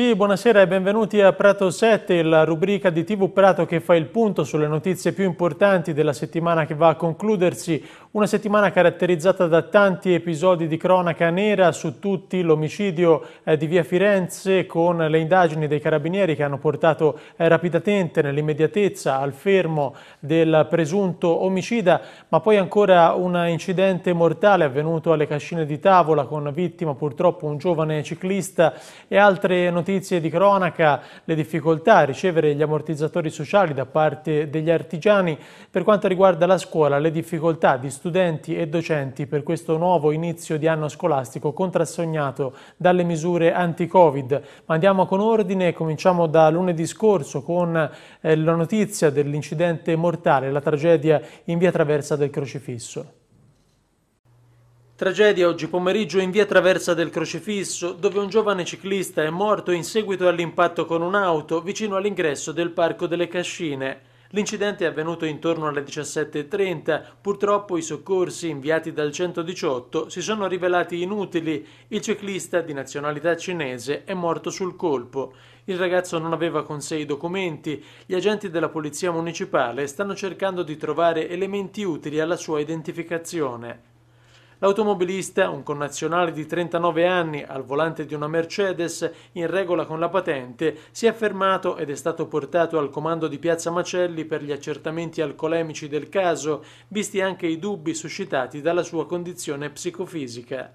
Sì, buonasera e benvenuti a Prato 7, la rubrica di TV Prato che fa il punto sulle notizie più importanti della settimana che va a concludersi. Una settimana caratterizzata da tanti episodi di cronaca nera, su tutti l'omicidio eh, di Via Firenze con le indagini dei carabinieri che hanno portato eh, rapidamente nell'immediatezza al fermo del presunto omicida, ma poi ancora un incidente mortale avvenuto alle cascine di tavola con vittima purtroppo un giovane ciclista e altre notizie notizie di cronaca, le difficoltà a ricevere gli ammortizzatori sociali da parte degli artigiani. Per quanto riguarda la scuola, le difficoltà di studenti e docenti per questo nuovo inizio di anno scolastico contrassegnato dalle misure anti-Covid. Ma andiamo con ordine, cominciamo da lunedì scorso con eh, la notizia dell'incidente mortale, la tragedia in via traversa del Crocifisso. Tragedia oggi pomeriggio in via Traversa del Crocifisso, dove un giovane ciclista è morto in seguito all'impatto con un'auto vicino all'ingresso del Parco delle Cascine. L'incidente è avvenuto intorno alle 17.30, purtroppo i soccorsi inviati dal 118 si sono rivelati inutili, il ciclista di nazionalità cinese è morto sul colpo. Il ragazzo non aveva con sé i documenti, gli agenti della polizia municipale stanno cercando di trovare elementi utili alla sua identificazione. L'automobilista, un connazionale di 39 anni al volante di una Mercedes in regola con la patente, si è fermato ed è stato portato al comando di Piazza Macelli per gli accertamenti alcolemici del caso, visti anche i dubbi suscitati dalla sua condizione psicofisica.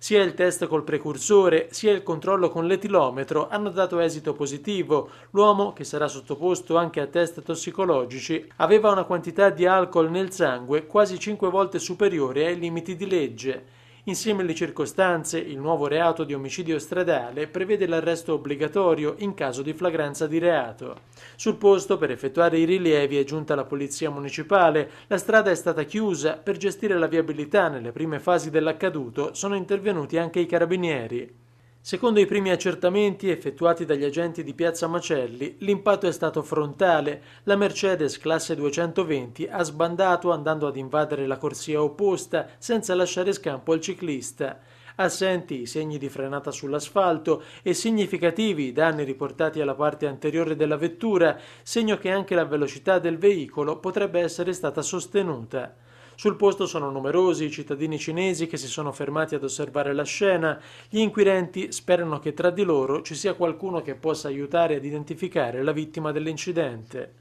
Sia il test col precursore sia il controllo con l'etilometro hanno dato esito positivo. L'uomo, che sarà sottoposto anche a test tossicologici, aveva una quantità di alcol nel sangue quasi 5 volte superiore ai limiti di legge. Insieme alle circostanze, il nuovo reato di omicidio stradale prevede l'arresto obbligatorio in caso di flagranza di reato. Sul posto per effettuare i rilievi è giunta la polizia municipale, la strada è stata chiusa, per gestire la viabilità nelle prime fasi dell'accaduto sono intervenuti anche i carabinieri. Secondo i primi accertamenti effettuati dagli agenti di Piazza Macelli, l'impatto è stato frontale. La Mercedes classe 220 ha sbandato andando ad invadere la corsia opposta senza lasciare scampo al ciclista. Assenti i segni di frenata sull'asfalto e significativi i danni riportati alla parte anteriore della vettura, segno che anche la velocità del veicolo potrebbe essere stata sostenuta. Sul posto sono numerosi i cittadini cinesi che si sono fermati ad osservare la scena. Gli inquirenti sperano che tra di loro ci sia qualcuno che possa aiutare ad identificare la vittima dell'incidente.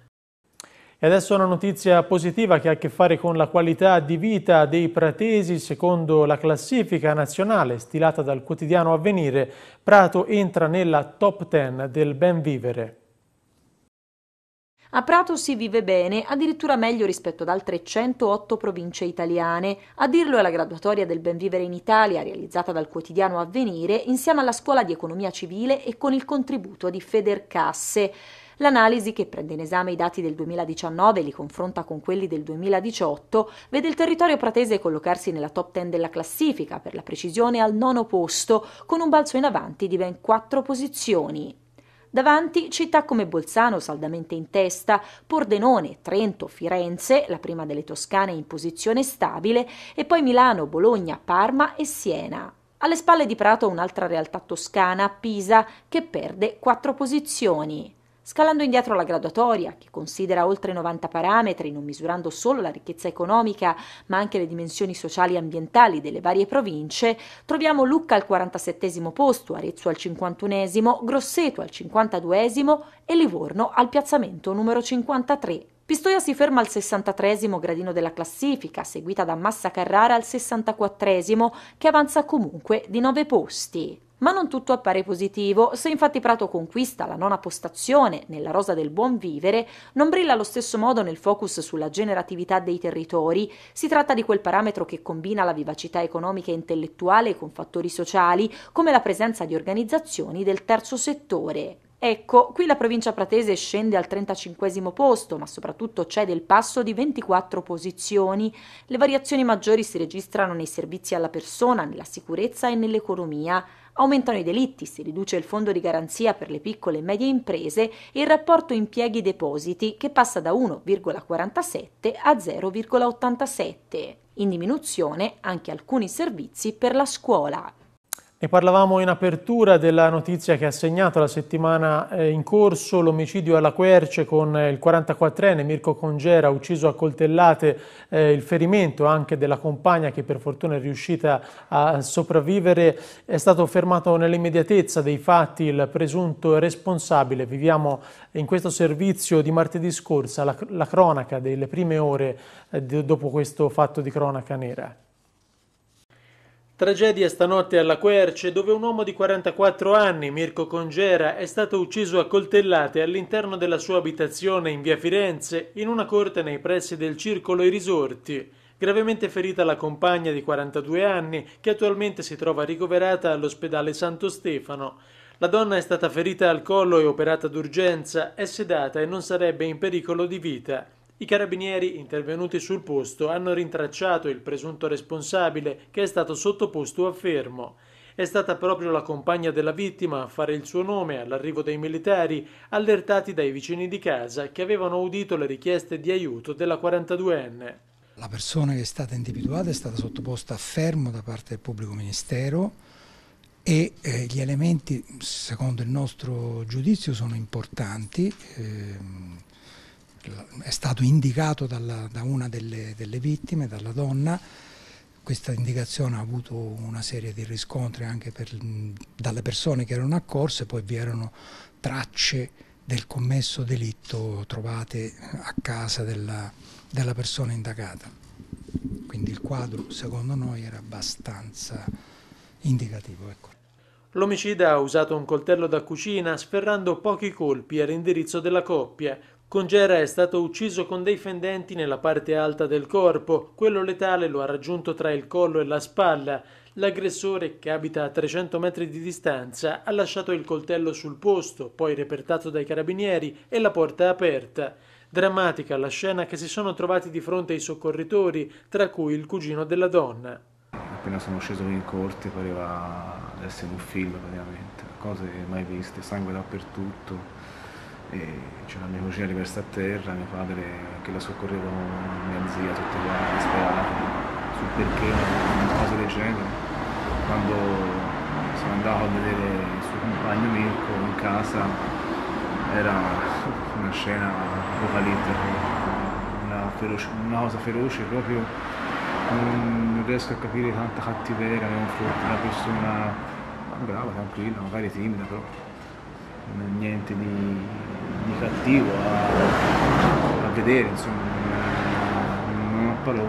E adesso una notizia positiva che ha a che fare con la qualità di vita dei pratesi. Secondo la classifica nazionale stilata dal quotidiano Avvenire, Prato entra nella top 10 del ben vivere. A Prato si vive bene, addirittura meglio rispetto ad altre 108 province italiane. A dirlo è la graduatoria del Benvivere in Italia, realizzata dal quotidiano Avvenire, insieme alla Scuola di Economia Civile e con il contributo di Federcasse. L'analisi, che prende in esame i dati del 2019 e li confronta con quelli del 2018, vede il territorio pratese collocarsi nella top 10 della classifica, per la precisione al nono posto, con un balzo in avanti di ben quattro posizioni. Davanti città come Bolzano saldamente in testa, Pordenone, Trento, Firenze, la prima delle Toscane in posizione stabile, e poi Milano, Bologna, Parma e Siena. Alle spalle di Prato un'altra realtà toscana, Pisa, che perde quattro posizioni. Scalando indietro la graduatoria, che considera oltre 90 parametri, non misurando solo la ricchezza economica, ma anche le dimensioni sociali e ambientali delle varie province, troviamo Lucca al 47 posto, Arezzo al 51 Grosseto al 52 e Livorno al piazzamento numero 53. Pistoia si ferma al 63 gradino della classifica, seguita da Massa Carrara al 64 che avanza comunque di 9 posti. Ma non tutto appare positivo, se infatti Prato conquista la nona postazione nella rosa del buon vivere, non brilla allo stesso modo nel focus sulla generatività dei territori, si tratta di quel parametro che combina la vivacità economica e intellettuale con fattori sociali, come la presenza di organizzazioni del terzo settore, Ecco, qui la provincia pratese scende al 35 posto, ma soprattutto cede il passo di 24 posizioni. Le variazioni maggiori si registrano nei servizi alla persona, nella sicurezza e nell'economia. Aumentano i delitti, si riduce il fondo di garanzia per le piccole e medie imprese e il rapporto impieghi-depositi che passa da 1,47 a 0,87. In diminuzione anche alcuni servizi per la scuola. Ne parlavamo in apertura della notizia che ha segnato la settimana eh, in corso l'omicidio alla Querce con eh, il 44enne Mirko Congera ucciso a coltellate, eh, il ferimento anche della compagna che per fortuna è riuscita a sopravvivere, è stato fermato nell'immediatezza dei fatti il presunto responsabile. Viviamo in questo servizio di martedì scorsa la, la cronaca delle prime ore eh, dopo questo fatto di cronaca nera. Tragedia stanotte alla Querce dove un uomo di 44 anni, Mirko Congera, è stato ucciso a coltellate all'interno della sua abitazione in via Firenze in una corte nei pressi del circolo I Risorti. Gravemente ferita la compagna di 42 anni che attualmente si trova ricoverata all'ospedale Santo Stefano. La donna è stata ferita al collo e operata d'urgenza, è sedata e non sarebbe in pericolo di vita. I carabinieri intervenuti sul posto hanno rintracciato il presunto responsabile che è stato sottoposto a fermo. È stata proprio la compagna della vittima a fare il suo nome all'arrivo dei militari, allertati dai vicini di casa che avevano udito le richieste di aiuto della 42enne. La persona che è stata individuata è stata sottoposta a fermo da parte del pubblico ministero e eh, gli elementi, secondo il nostro giudizio, sono importanti. Eh, è stato indicato dalla, da una delle, delle, vittime, dalla donna, questa indicazione ha avuto una serie di riscontri anche per, dalle persone che erano accorse, poi vi erano tracce del commesso delitto trovate a casa della, della persona indagata. Quindi il quadro secondo noi era abbastanza indicativo. Ecco. L'omicida ha usato un coltello da cucina sferrando pochi colpi all'indirizzo della coppia, Congera è stato ucciso con dei fendenti nella parte alta del corpo, quello letale lo ha raggiunto tra il collo e la spalla. L'aggressore, che abita a 300 metri di distanza, ha lasciato il coltello sul posto, poi repertato dai carabinieri, e la porta aperta. Drammatica la scena che si sono trovati di fronte ai soccorritori, tra cui il cugino della donna. Appena sono sceso in corte pareva di essere un film praticamente, cose mai viste, sangue dappertutto c'era mia cugina riversa a terra, mio padre che la soccorreva con mia zia, tutti gli quante disperate sul perché una cosa del genere. Quando sono andato a vedere il suo compagno Mirko in casa era una scena apocalittica, una, una cosa feroce proprio non riesco a capire tanta cattiveria una persona brava, tranquilla, magari timida però niente di, di cattivo a, a, vedere, insomma, non ho parole,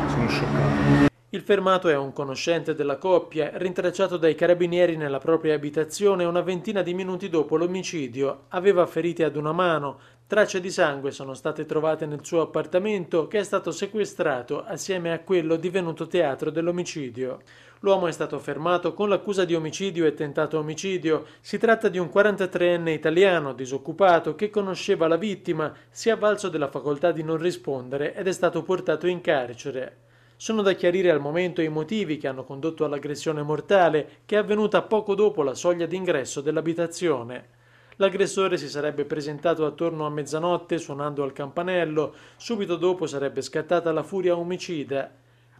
non, sono scioccato. Il fermato è un conoscente della coppia, rintracciato dai carabinieri nella propria abitazione una ventina di minuti dopo l'omicidio. Aveva ferite ad una mano. Tracce di sangue sono state trovate nel suo appartamento, che è stato sequestrato assieme a quello divenuto teatro dell'omicidio. L'uomo è stato fermato con l'accusa di omicidio e tentato omicidio. Si tratta di un 43enne italiano disoccupato che conosceva la vittima, si è avvalso della facoltà di non rispondere ed è stato portato in carcere. Sono da chiarire al momento i motivi che hanno condotto all'aggressione mortale che è avvenuta poco dopo la soglia d'ingresso dell'abitazione. L'aggressore si sarebbe presentato attorno a mezzanotte suonando al campanello, subito dopo sarebbe scattata la furia omicida.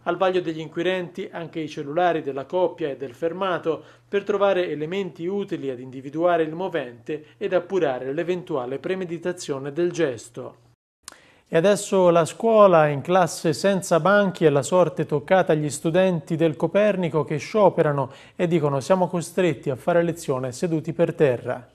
Al vaglio degli inquirenti anche i cellulari della coppia e del fermato per trovare elementi utili ad individuare il movente ed appurare l'eventuale premeditazione del gesto. E adesso la scuola in classe senza banchi e la sorte toccata agli studenti del Copernico che scioperano e dicono siamo costretti a fare lezione seduti per terra.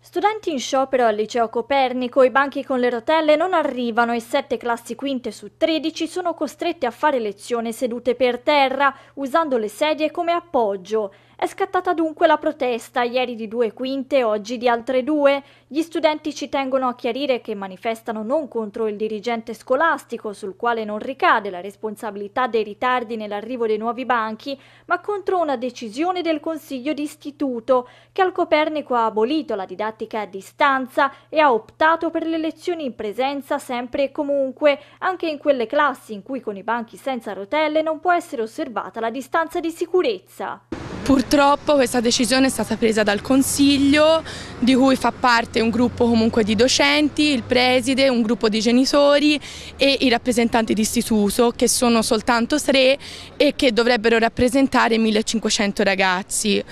Studenti in sciopero al liceo Copernico, i banchi con le rotelle non arrivano e sette classi quinte su 13 sono costrette a fare lezione sedute per terra, usando le sedie come appoggio. È scattata dunque la protesta, ieri di due quinte, oggi di altre due. Gli studenti ci tengono a chiarire che manifestano non contro il dirigente scolastico, sul quale non ricade la responsabilità dei ritardi nell'arrivo dei nuovi banchi, ma contro una decisione del Consiglio d'Istituto, che al Copernico ha abolito la didattica a distanza e ha optato per le lezioni in presenza sempre e comunque, anche in quelle classi in cui con i banchi senza rotelle non può essere osservata la distanza di sicurezza. Purtroppo questa decisione è stata presa dal Consiglio di cui fa parte un gruppo comunque di docenti, il preside, un gruppo di genitori e i rappresentanti di istituto che sono soltanto tre e che dovrebbero rappresentare 1500 ragazzi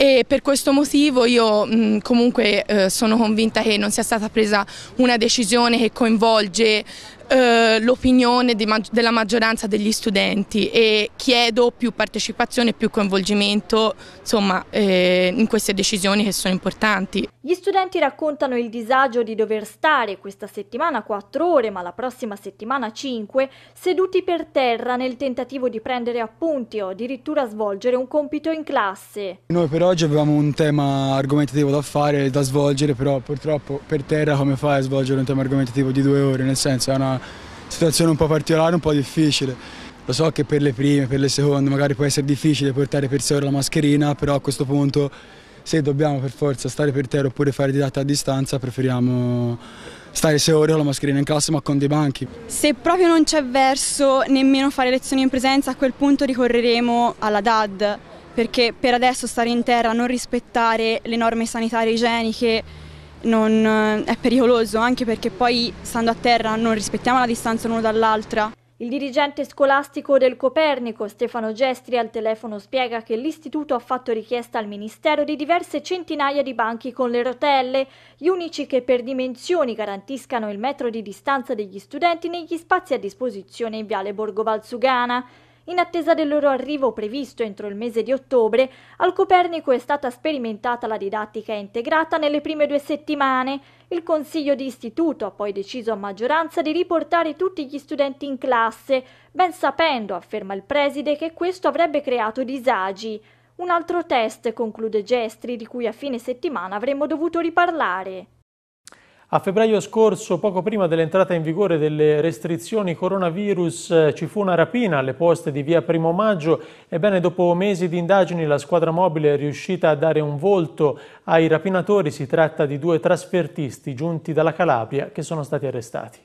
e per questo motivo io mh, comunque eh, sono convinta che non sia stata presa una decisione che coinvolge eh, l'opinione della maggioranza degli studenti e chiedo più partecipazione e più coinvolgimento insomma, eh, in queste decisioni che sono importanti. Gli studenti raccontano il disagio di dover stare questa settimana 4 ore ma la prossima settimana 5 seduti per terra nel tentativo di prendere appunti o addirittura svolgere un compito in classe. Noi però oggi avevamo un tema argomentativo da fare, da svolgere, però purtroppo per terra come fai a svolgere un tema argomentativo di due ore? Nel senso è una situazione un po' particolare, un po' difficile. Lo so che per le prime, per le seconde magari può essere difficile portare per sé ora la mascherina, però a questo punto se dobbiamo per forza stare per terra oppure fare didatta a distanza preferiamo stare sei ore con la mascherina in classe ma con dei banchi. Se proprio non c'è verso nemmeno fare lezioni in presenza a quel punto ricorreremo alla DAD perché per adesso stare in terra, non rispettare le norme sanitarie e igieniche non, eh, è pericoloso, anche perché poi stando a terra non rispettiamo la distanza l'uno dall'altra. Il dirigente scolastico del Copernico, Stefano Gestri, al telefono spiega che l'istituto ha fatto richiesta al Ministero di diverse centinaia di banchi con le rotelle, gli unici che per dimensioni garantiscano il metro di distanza degli studenti negli spazi a disposizione in Viale Borgo Valsugana in attesa del loro arrivo previsto entro il mese di ottobre, al Copernico è stata sperimentata la didattica integrata nelle prime due settimane. Il consiglio di istituto ha poi deciso a maggioranza di riportare tutti gli studenti in classe, ben sapendo, afferma il preside, che questo avrebbe creato disagi. Un altro test, conclude Gestri, di cui a fine settimana avremmo dovuto riparlare. A febbraio scorso, poco prima dell'entrata in vigore delle restrizioni coronavirus, eh, ci fu una rapina alle poste di via Primo Maggio. Ebbene, dopo mesi di indagini, la squadra mobile è riuscita a dare un volto ai rapinatori. Si tratta di due trasfertisti giunti dalla Calabria che sono stati arrestati.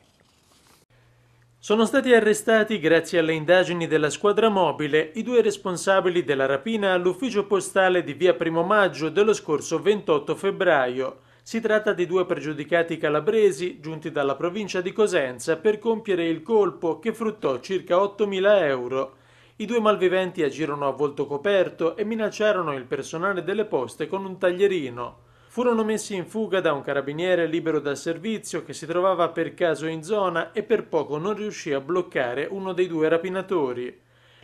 Sono stati arrestati, grazie alle indagini della squadra mobile, i due responsabili della rapina all'ufficio postale di via Primo Maggio dello scorso 28 febbraio. Si tratta di due pregiudicati calabresi giunti dalla provincia di Cosenza per compiere il colpo che fruttò circa 8.000 euro. I due malviventi agirono a volto coperto e minacciarono il personale delle poste con un taglierino. Furono messi in fuga da un carabiniere libero dal servizio che si trovava per caso in zona e per poco non riuscì a bloccare uno dei due rapinatori.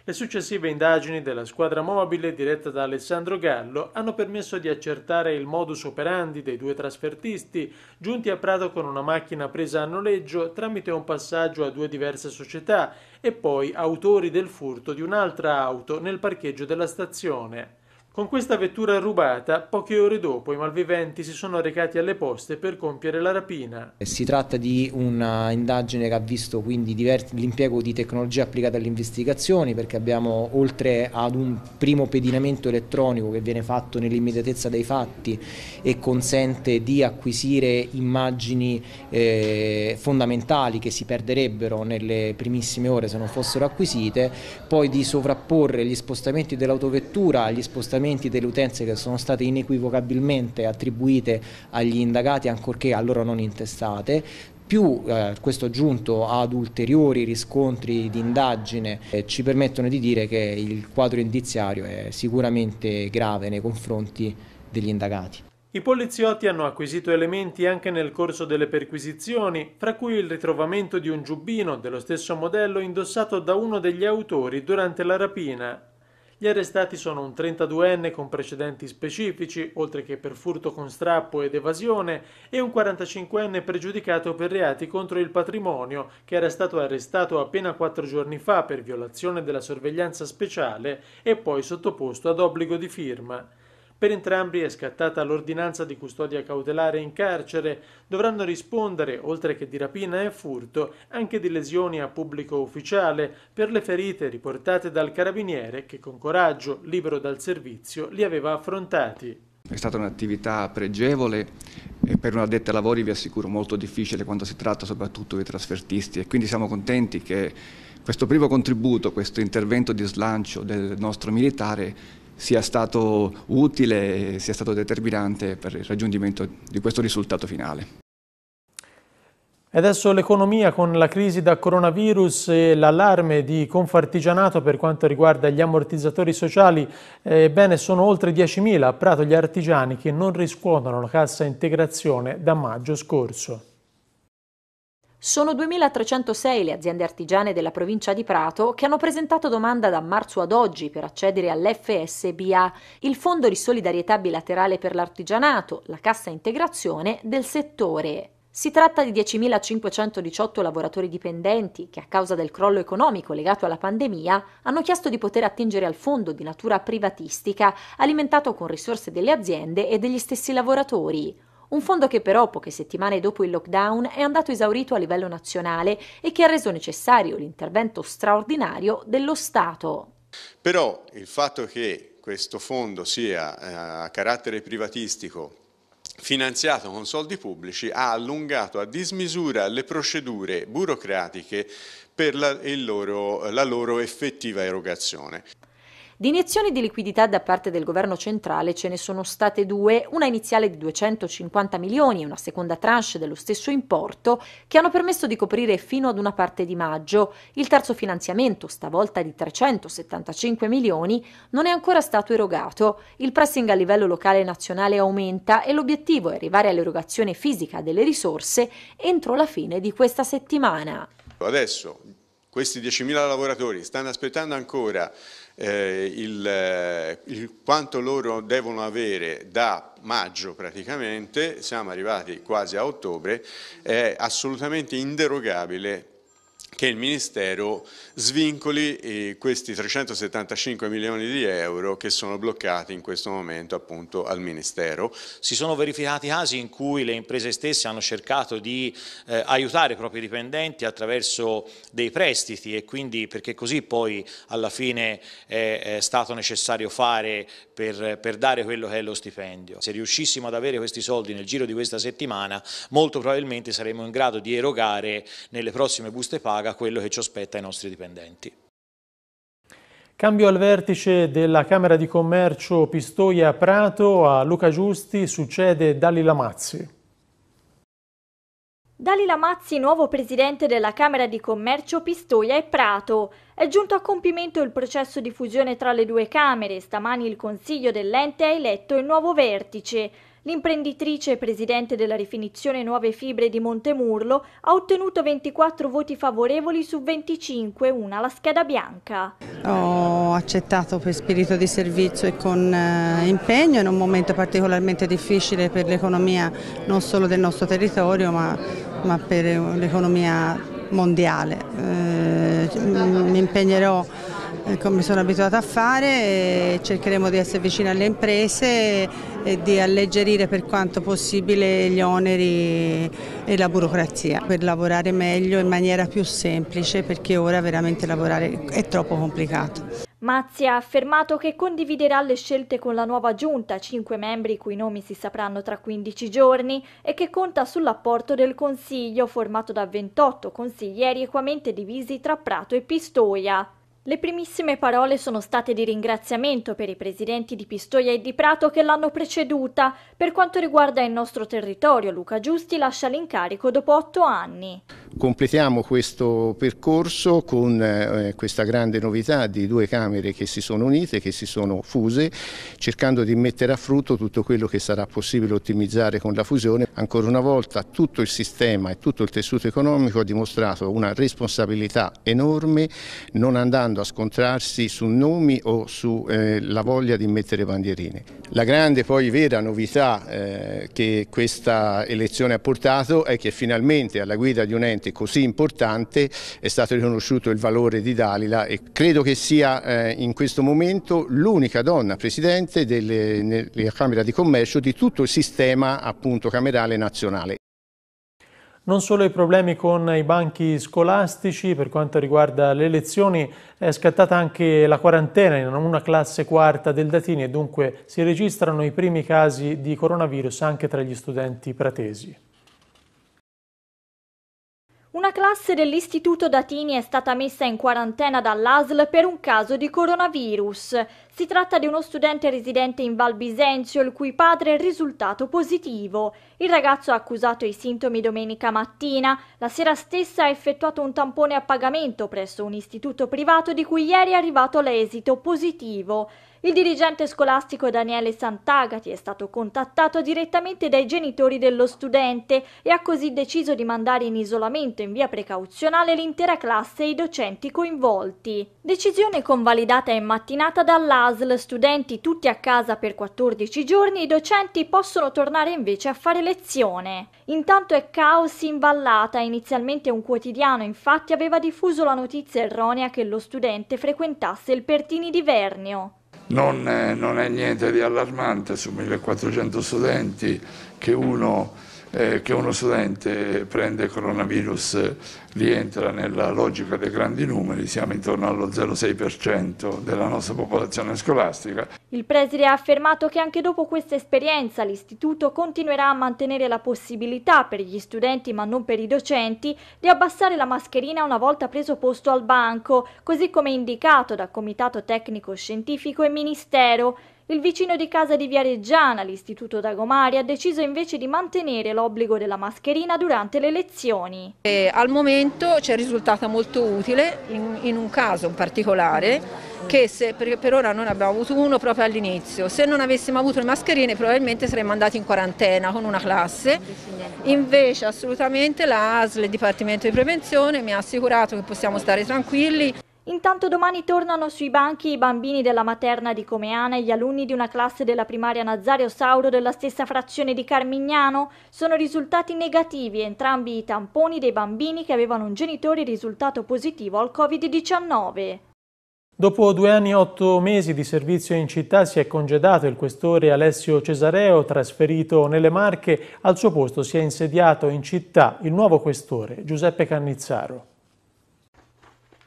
Le successive indagini della squadra mobile diretta da Alessandro Gallo hanno permesso di accertare il modus operandi dei due trasfertisti giunti a Prato con una macchina presa a noleggio tramite un passaggio a due diverse società e poi autori del furto di un'altra auto nel parcheggio della stazione. Con questa vettura rubata, poche ore dopo i malviventi si sono recati alle poste per compiere la rapina. Si tratta di un'indagine che ha visto quindi l'impiego di tecnologie applicate alle investigazioni perché abbiamo oltre ad un primo pedinamento elettronico che viene fatto nell'immediatezza dei fatti e consente di acquisire immagini eh, fondamentali che si perderebbero nelle primissime ore se non fossero acquisite, poi di sovrapporre gli spostamenti dell'autovettura agli spostamenti elementi delle utenze che sono state inequivocabilmente attribuite agli indagati ancorché a loro non intestate, più eh, questo giunto ad ulteriori riscontri di indagine eh, ci permettono di dire che il quadro indiziario è sicuramente grave nei confronti degli indagati. I poliziotti hanno acquisito elementi anche nel corso delle perquisizioni, fra cui il ritrovamento di un giubbino dello stesso modello indossato da uno degli autori durante la rapina gli arrestati sono un 32enne con precedenti specifici, oltre che per furto con strappo ed evasione, e un 45enne pregiudicato per reati contro il patrimonio, che era stato arrestato appena quattro giorni fa per violazione della sorveglianza speciale e poi sottoposto ad obbligo di firma. Per entrambi è scattata l'ordinanza di custodia cautelare in carcere, dovranno rispondere, oltre che di rapina e furto, anche di lesioni a pubblico ufficiale per le ferite riportate dal carabiniere che con coraggio, libero dal servizio, li aveva affrontati. È stata un'attività pregevole e per una detta ai lavori vi assicuro molto difficile quando si tratta soprattutto dei trasfertisti e quindi siamo contenti che questo primo contributo, questo intervento di slancio del nostro militare sia stato utile e sia stato determinante per il raggiungimento di questo risultato finale. E adesso l'economia con la crisi da coronavirus e l'allarme di Confartigianato per quanto riguarda gli ammortizzatori sociali. Ebbene, sono oltre 10.000 a Prato gli artigiani che non riscuotono la cassa integrazione da maggio scorso. Sono 2.306 le aziende artigiane della provincia di Prato che hanno presentato domanda da marzo ad oggi per accedere all'FSBA, il Fondo di solidarietà bilaterale per l'artigianato, la cassa integrazione del settore. Si tratta di 10.518 lavoratori dipendenti che a causa del crollo economico legato alla pandemia hanno chiesto di poter attingere al fondo di natura privatistica alimentato con risorse delle aziende e degli stessi lavoratori. Un fondo che però poche settimane dopo il lockdown è andato esaurito a livello nazionale e che ha reso necessario l'intervento straordinario dello Stato. Però il fatto che questo fondo sia eh, a carattere privatistico finanziato con soldi pubblici ha allungato a dismisura le procedure burocratiche per la loro, la loro effettiva erogazione. Di iniezioni di liquidità da parte del governo centrale ce ne sono state due, una iniziale di 250 milioni e una seconda tranche dello stesso importo, che hanno permesso di coprire fino ad una parte di maggio. Il terzo finanziamento, stavolta di 375 milioni, non è ancora stato erogato. Il pressing a livello locale e nazionale aumenta e l'obiettivo è arrivare all'erogazione fisica delle risorse entro la fine di questa settimana. Adesso questi 10.000 lavoratori stanno aspettando ancora eh, il, eh, il, quanto loro devono avere da maggio praticamente, siamo arrivati quasi a ottobre, è assolutamente inderogabile che il Ministero svincoli eh, questi 375 milioni di euro che sono bloccati in questo momento appunto al Ministero. Si sono verificati casi in cui le imprese stesse hanno cercato di eh, aiutare i propri dipendenti attraverso dei prestiti e quindi perché così poi alla fine è, è stato necessario fare per, per dare quello che è lo stipendio. Se riuscissimo ad avere questi soldi nel giro di questa settimana molto probabilmente saremmo in grado di erogare nelle prossime buste paghe paga quello che ci aspetta ai nostri dipendenti. Cambio al vertice della Camera di Commercio Pistoia-Prato, a Luca Giusti succede Dalila Mazzi. Dalila Mazzi, nuovo presidente della Camera di Commercio Pistoia e Prato. È giunto a compimento il processo di fusione tra le due Camere. Stamani il Consiglio dell'ente ha eletto il nuovo vertice. L'imprenditrice e presidente della rifinizione Nuove Fibre di Montemurlo ha ottenuto 24 voti favorevoli su 25, una la scheda bianca. Ho accettato per spirito di servizio e con eh, impegno in un momento particolarmente difficile per l'economia non solo del nostro territorio ma, ma per l'economia mondiale. Eh, mi impegnerò eh, come sono abituata a fare, cercheremo di essere vicini alle imprese e di alleggerire per quanto possibile gli oneri e la burocrazia per lavorare meglio in maniera più semplice perché ora veramente lavorare è troppo complicato. Mazzi ha affermato che condividerà le scelte con la nuova giunta, cinque membri i cui nomi si sapranno tra 15 giorni, e che conta sull'apporto del Consiglio, formato da 28 consiglieri equamente divisi tra Prato e Pistoia. Le primissime parole sono state di ringraziamento per i presidenti di Pistoia e di Prato che l'hanno preceduta. Per quanto riguarda il nostro territorio, Luca Giusti lascia l'incarico dopo otto anni. Completiamo questo percorso con eh, questa grande novità di due Camere che si sono unite, che si sono fuse, cercando di mettere a frutto tutto quello che sarà possibile ottimizzare con la fusione. Ancora una volta tutto il sistema e tutto il tessuto economico ha dimostrato una responsabilità enorme, non andando andando a scontrarsi su nomi o sulla eh, voglia di mettere bandierine. La grande poi vera novità eh, che questa elezione ha portato è che finalmente alla guida di un ente così importante è stato riconosciuto il valore di Dalila e credo che sia eh, in questo momento l'unica donna presidente della Camera di Commercio di tutto il sistema appunto camerale nazionale non solo i problemi con i banchi scolastici per quanto riguarda le lezioni, è scattata anche la quarantena in una classe quarta del Datini e dunque si registrano i primi casi di coronavirus anche tra gli studenti pratesi. Una classe dell'Istituto Datini è stata messa in quarantena dall'ASL per un caso di coronavirus. Si tratta di uno studente residente in Val Bisenzio, il cui padre è risultato positivo. Il ragazzo ha accusato i sintomi domenica mattina. La sera stessa ha effettuato un tampone a pagamento presso un istituto privato di cui ieri è arrivato l'esito positivo. Il dirigente scolastico Daniele Sant'Agati è stato contattato direttamente dai genitori dello studente e ha così deciso di mandare in isolamento in via precauzionale l'intera classe e i docenti coinvolti. Decisione convalidata in mattinata dall'ASL, studenti tutti a casa per 14 giorni, i docenti possono tornare invece a fare lezione. Intanto è caos in vallata, inizialmente un quotidiano infatti aveva diffuso la notizia erronea che lo studente frequentasse il Pertini di Vernio non è, eh, non è niente di allarmante su 1400 studenti che uno eh, che uno studente prende coronavirus rientra nella logica dei grandi numeri, siamo intorno allo 0,6% della nostra popolazione scolastica. Il preside ha affermato che anche dopo questa esperienza l'istituto continuerà a mantenere la possibilità per gli studenti, ma non per i docenti, di abbassare la mascherina una volta preso posto al banco, così come indicato da Comitato Tecnico Scientifico e Ministero. Il vicino di casa di Viareggiana, l'Istituto Dagomari, ha deciso invece di mantenere l'obbligo della mascherina durante le lezioni. E al momento ci è risultata molto utile, in, in un caso in particolare, che se, per ora non abbiamo avuto uno proprio all'inizio, se non avessimo avuto le mascherine probabilmente saremmo andati in quarantena con una classe, invece assolutamente la ASL, il Dipartimento di Prevenzione mi ha assicurato che possiamo stare tranquilli. Intanto domani tornano sui banchi i bambini della materna di Comeana e gli alunni di una classe della primaria Nazario Sauro della stessa frazione di Carmignano. Sono risultati negativi entrambi i tamponi dei bambini che avevano un genitore risultato positivo al Covid-19. Dopo due anni e otto mesi di servizio in città si è congedato il questore Alessio Cesareo, trasferito nelle Marche. Al suo posto si è insediato in città il nuovo questore Giuseppe Cannizzaro.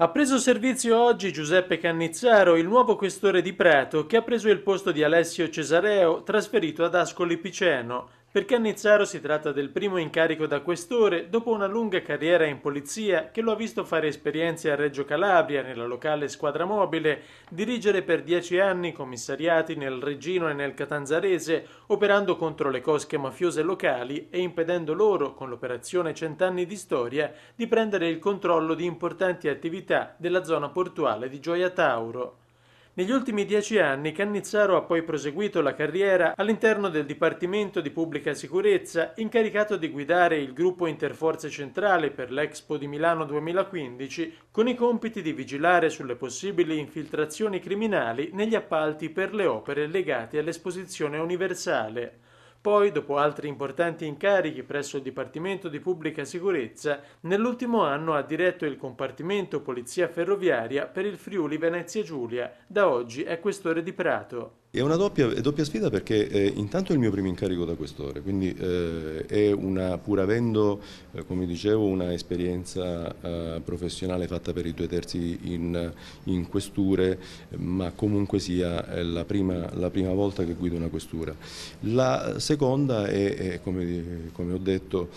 Ha preso servizio oggi Giuseppe Cannizzaro, il nuovo questore di Prato, che ha preso il posto di Alessio Cesareo, trasferito ad Ascoli Piceno. Per Cannizzaro si tratta del primo incarico da questore dopo una lunga carriera in polizia che lo ha visto fare esperienze a Reggio Calabria nella locale squadra mobile, dirigere per dieci anni commissariati nel Regino e nel Catanzarese, operando contro le cosche mafiose locali e impedendo loro, con l'operazione Cent'anni di Storia, di prendere il controllo di importanti attività della zona portuale di Gioia Tauro. Negli ultimi dieci anni Cannizzaro ha poi proseguito la carriera all'interno del Dipartimento di Pubblica Sicurezza, incaricato di guidare il gruppo Interforze Centrale per l'Expo di Milano 2015, con i compiti di vigilare sulle possibili infiltrazioni criminali negli appalti per le opere legate all'esposizione universale. Poi, dopo altri importanti incarichi presso il Dipartimento di Pubblica Sicurezza, nell'ultimo anno ha diretto il compartimento Polizia Ferroviaria per il Friuli Venezia Giulia, da oggi è questore di Prato. È una doppia, è doppia sfida perché eh, intanto è il mio primo incarico da questore, quindi eh, è una, pur avendo, eh, come dicevo, un'esperienza eh, professionale fatta per i due terzi in, in questure, ma comunque sia la prima, la prima, volta che guido una questura. La seconda è, è come, come ho detto,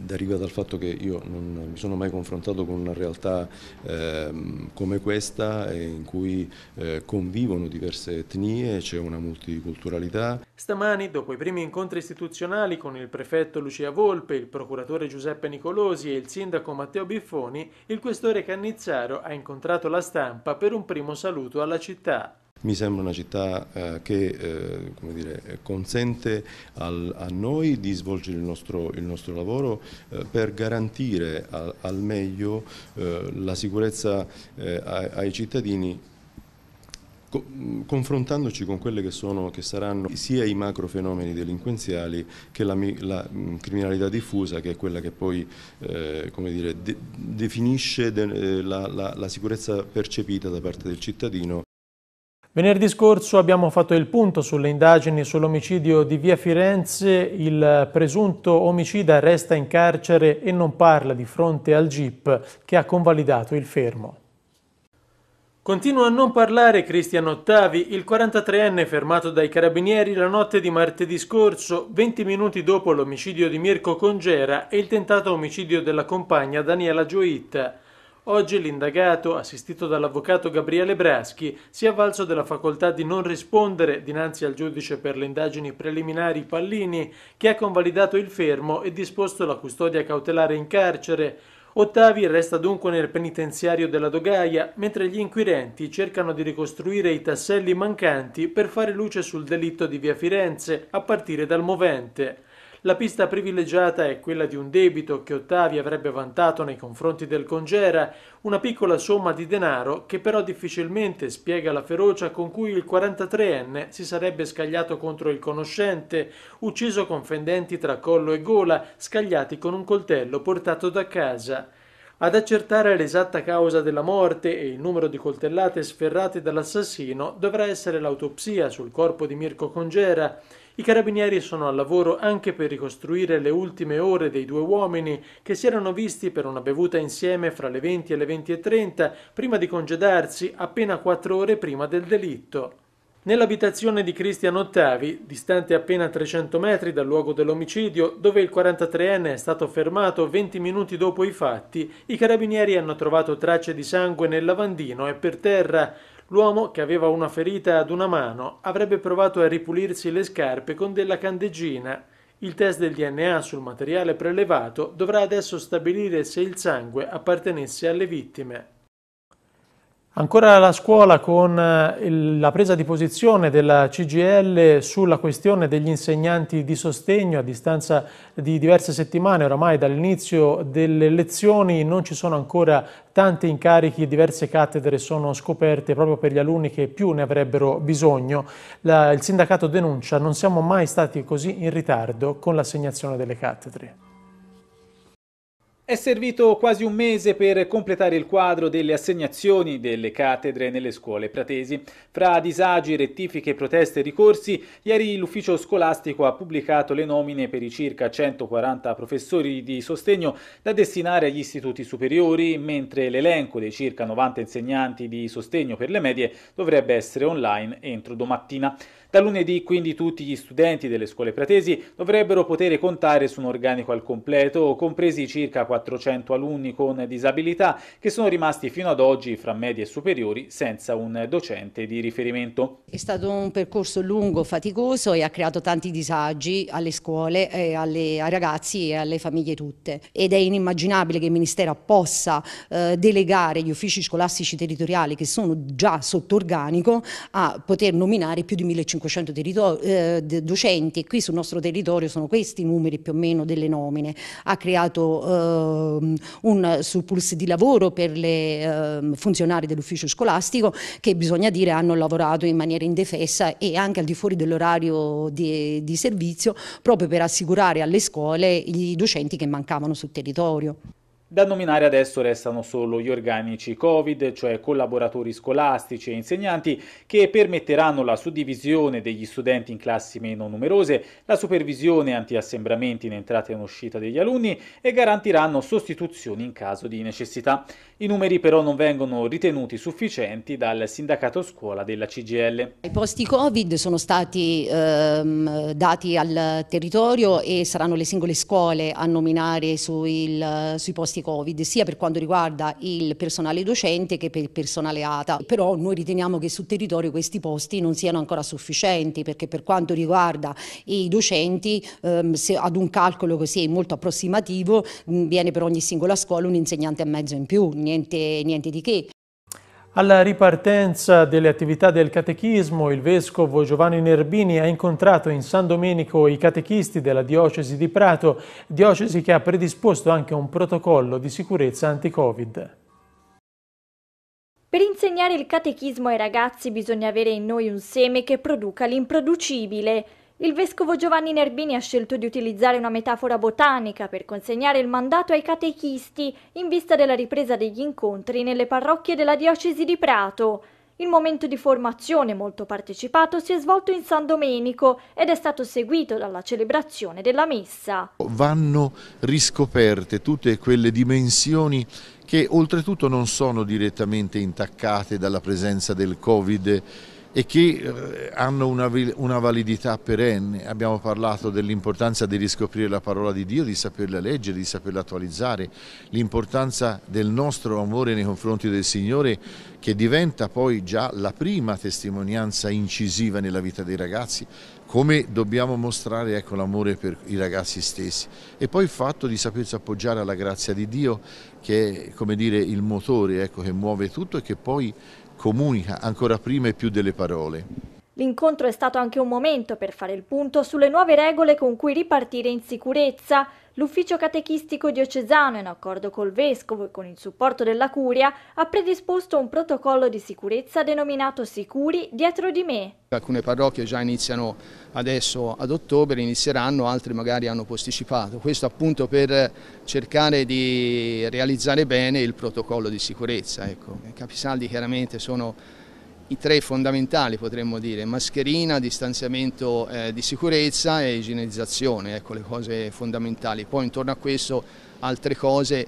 deriva dal fatto che io non mi sono mai confrontato con una realtà eh, come questa in cui eh, convivono diverse etnie, c'è una multiculturalità. Stamani, dopo i primi incontri istituzionali con il prefetto Lucia Volpe, il procuratore Giuseppe Nicolosi e il sindaco Matteo Biffoni, il questore Cannizzaro ha incontrato la stampa per un primo saluto alla città mi sembra una città eh, che eh, dire, consente al, a noi di svolgere il nostro, il nostro lavoro eh, per garantire a, al meglio eh, la sicurezza eh, ai, ai cittadini confrontandoci con quelli che, che, saranno sia i macro fenomeni delinquenziali che la, la mm, criminalità diffusa che è quella che poi eh, dire, de, definisce de, eh, la, la, la sicurezza percepita da parte del cittadino. Venerdì scorso abbiamo fatto il punto sulle indagini sull'omicidio di Via Firenze. Il presunto omicida resta in carcere e non parla di fronte al GIP che ha convalidato il fermo. Continua a non parlare Cristian Ottavi, il 43enne fermato dai carabinieri la notte di martedì scorso, 20 minuti dopo l'omicidio di Mirko Congera e il tentato omicidio della compagna Daniela Gioitta. Oggi l'indagato, assistito dall'avvocato Gabriele Braschi, si è avvalso della facoltà di non rispondere dinanzi al giudice per le indagini preliminari Pallini, che ha convalidato il fermo e disposto la custodia cautelare in carcere. Ottavi resta dunque nel penitenziario della Dogaia, mentre gli inquirenti cercano di ricostruire i tasselli mancanti per fare luce sul delitto di via Firenze, a partire dal movente. La pista privilegiata è quella di un debito che Ottavi avrebbe vantato nei confronti del Congera, una piccola somma di denaro che però difficilmente spiega la ferocia con cui il 43enne si sarebbe scagliato contro il conoscente, ucciso con fendenti tra collo e gola, scagliati con un coltello portato da casa. Ad accertare l'esatta causa della morte e il numero di coltellate sferrate dall'assassino dovrà essere l'autopsia sul corpo di Mirko Congera, i carabinieri sono al lavoro anche per ricostruire le ultime ore dei due uomini che si erano visti per una bevuta insieme fra le 20 e le 20.30 prima di congedarsi appena quattro ore prima del delitto. Nell'abitazione di Cristian Ottavi, distante appena 300 metri dal luogo dell'omicidio, dove il 43enne è stato fermato 20 minuti dopo i fatti, i carabinieri hanno trovato tracce di sangue nel lavandino e per terra, L'uomo, che aveva una ferita ad una mano, avrebbe provato a ripulirsi le scarpe con della candeggina. Il test del DNA sul materiale prelevato dovrà adesso stabilire se il sangue appartenesse alle vittime. Ancora la scuola con eh, la presa di posizione della CGL sulla questione degli insegnanti di sostegno a distanza di diverse settimane oramai dall'inizio delle lezioni non ci sono ancora tanti incarichi, diverse cattedre sono scoperte proprio per gli alunni che più ne avrebbero bisogno. La, il sindacato denuncia non siamo mai stati così in ritardo con l'assegnazione delle cattedre. È servito quasi un mese per completare il quadro delle assegnazioni delle cattedre nelle scuole pratesi. Fra disagi, rettifiche, proteste e ricorsi, ieri l'ufficio scolastico ha pubblicato le nomine per i circa 140 professori di sostegno da destinare agli istituti superiori, mentre l'elenco dei circa 90 insegnanti di sostegno per le medie dovrebbe essere online entro domattina. Da lunedì quindi tutti gli studenti delle scuole pratesi dovrebbero poter contare su un organico al completo, compresi circa 400 alunni con disabilità che sono rimasti fino ad oggi fra medie e superiori senza un docente di riferimento. È stato un percorso lungo, faticoso e ha creato tanti disagi alle scuole, eh, alle, ai ragazzi e alle famiglie tutte ed è inimmaginabile che il Ministero possa eh, delegare gli uffici scolastici territoriali che sono già sotto organico a poter nominare più di 1500 500 eh, docenti, qui sul nostro territorio sono questi i numeri più o meno delle nomine, ha creato eh, un surplus di lavoro per le eh, funzionari dell'ufficio scolastico che bisogna dire hanno lavorato in maniera indefessa e anche al di fuori dell'orario di, di servizio proprio per assicurare alle scuole i docenti che mancavano sul territorio. Da nominare adesso restano solo gli organici Covid, cioè collaboratori scolastici e insegnanti, che permetteranno la suddivisione degli studenti in classi meno numerose, la supervisione anti-assembramenti in entrata e in uscita degli alunni e garantiranno sostituzioni in caso di necessità. I numeri però non vengono ritenuti sufficienti dal sindacato scuola della CGL. I posti Covid sono stati ehm, dati al territorio e saranno le singole scuole a nominare sul, sui posti Covid, sia per quanto riguarda il personale docente che per il personale ATA. Però noi riteniamo che sul territorio questi posti non siano ancora sufficienti perché per quanto riguarda i docenti, ehm, ad un calcolo così molto approssimativo, mh, viene per ogni singola scuola un insegnante e mezzo in più, niente, niente di che. Alla ripartenza delle attività del catechismo, il vescovo Giovanni Nerbini ha incontrato in San Domenico i catechisti della diocesi di Prato, diocesi che ha predisposto anche un protocollo di sicurezza anti-Covid. Per insegnare il catechismo ai ragazzi bisogna avere in noi un seme che produca l'improducibile. Il vescovo Giovanni Nerbini ha scelto di utilizzare una metafora botanica per consegnare il mandato ai catechisti in vista della ripresa degli incontri nelle parrocchie della diocesi di Prato. Il momento di formazione molto partecipato si è svolto in San Domenico ed è stato seguito dalla celebrazione della messa. Vanno riscoperte tutte quelle dimensioni che oltretutto non sono direttamente intaccate dalla presenza del Covid e che eh, hanno una, una validità perenne. Abbiamo parlato dell'importanza di riscoprire la parola di Dio, di saperla leggere, di saperla attualizzare, l'importanza del nostro amore nei confronti del Signore che diventa poi già la prima testimonianza incisiva nella vita dei ragazzi, come dobbiamo mostrare ecco, l'amore per i ragazzi stessi e poi il fatto di sapersi appoggiare alla grazia di Dio che è come dire, il motore ecco, che muove tutto e che poi comunica ancora prima e più delle parole. L'incontro è stato anche un momento per fare il punto sulle nuove regole con cui ripartire in sicurezza. L'ufficio catechistico diocesano, in accordo col vescovo e con il supporto della curia, ha predisposto un protocollo di sicurezza denominato Sicuri dietro di me. Alcune parrocchie già iniziano adesso ad ottobre, inizieranno, altre magari hanno posticipato. Questo appunto per cercare di realizzare bene il protocollo di sicurezza. Ecco. I capisaldi chiaramente sono i tre fondamentali potremmo dire, mascherina, distanziamento eh, di sicurezza e igienizzazione, ecco le cose fondamentali. Poi intorno a questo altre cose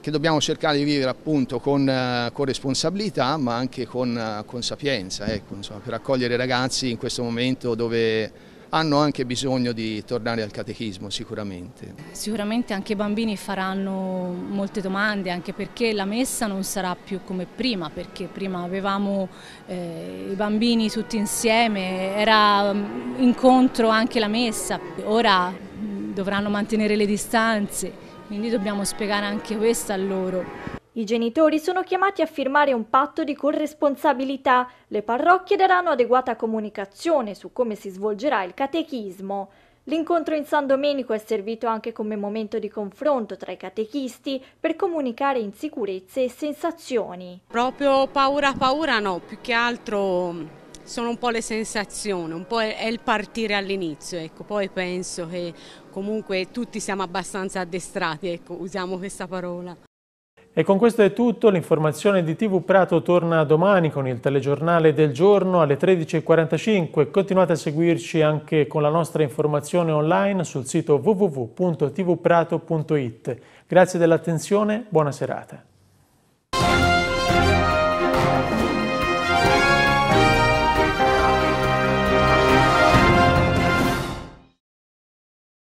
che dobbiamo cercare di vivere appunto con, eh, con responsabilità ma anche con, eh, con sapienza, ecco, insomma, per accogliere i ragazzi in questo momento dove hanno anche bisogno di tornare al catechismo sicuramente. Sicuramente anche i bambini faranno molte domande anche perché la messa non sarà più come prima perché prima avevamo eh, i bambini tutti insieme, era mm, incontro anche la messa, ora mm, dovranno mantenere le distanze quindi dobbiamo spiegare anche questo a loro. I genitori sono chiamati a firmare un patto di corresponsabilità. Le parrocchie daranno adeguata comunicazione su come si svolgerà il catechismo. L'incontro in San Domenico è servito anche come momento di confronto tra i catechisti per comunicare insicurezze e sensazioni. Proprio paura paura no, più che altro mm, sono un po' le sensazioni, un po' è il partire all'inizio, ecco. poi penso che comunque tutti siamo abbastanza addestrati, ecco, usiamo questa parola. E con questo è tutto, l'informazione di TV Prato torna domani con il telegiornale del giorno alle 13.45. Continuate a seguirci anche con la nostra informazione online sul sito www.tvprato.it. Grazie dell'attenzione, buona serata.